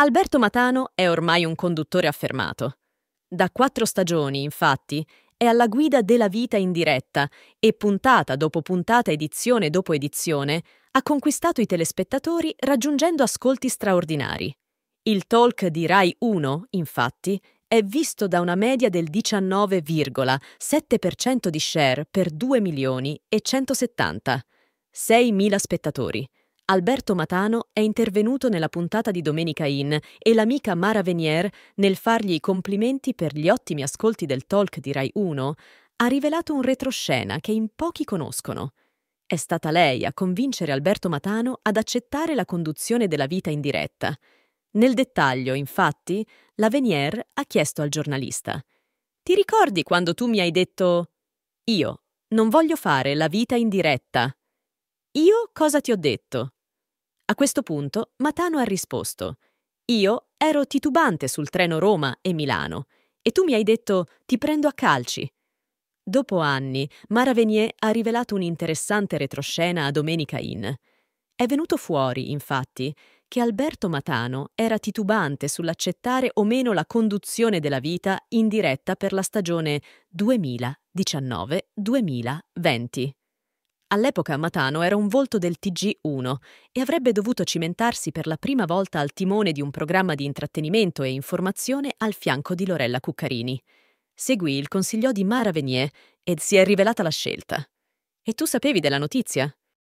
Alberto Matano è ormai un conduttore affermato. Da quattro stagioni, infatti, è alla guida della vita in diretta e puntata dopo puntata, edizione dopo edizione, ha conquistato i telespettatori raggiungendo ascolti straordinari. Il talk di Rai 1, infatti, è visto da una media del 19,7% di share per 2 milioni e 170, 6.000 spettatori. Alberto Matano è intervenuto nella puntata di Domenica In e l'amica Mara Venier, nel fargli i complimenti per gli ottimi ascolti del talk di Rai 1, ha rivelato un retroscena che in pochi conoscono. È stata lei a convincere Alberto Matano ad accettare la conduzione della vita in diretta. Nel dettaglio, infatti, la Venier ha chiesto al giornalista: Ti ricordi quando tu mi hai detto Io non voglio fare la vita in diretta? Io cosa ti ho detto? A questo punto Matano ha risposto Io ero titubante sul treno Roma e Milano e tu mi hai detto ti prendo a calci. Dopo anni, Mara Venier ha rivelato un'interessante retroscena a Domenica Inn. È venuto fuori, infatti, che Alberto Matano era titubante sull'accettare o meno la conduzione della vita in diretta per la stagione 2019-2020. All'epoca Matano era un volto del TG1 e avrebbe dovuto cimentarsi per la prima volta al timone di un programma di intrattenimento e informazione al fianco di Lorella Cuccarini. Seguì il consiglio di Mara Venier ed si è rivelata la scelta. E tu sapevi della notizia?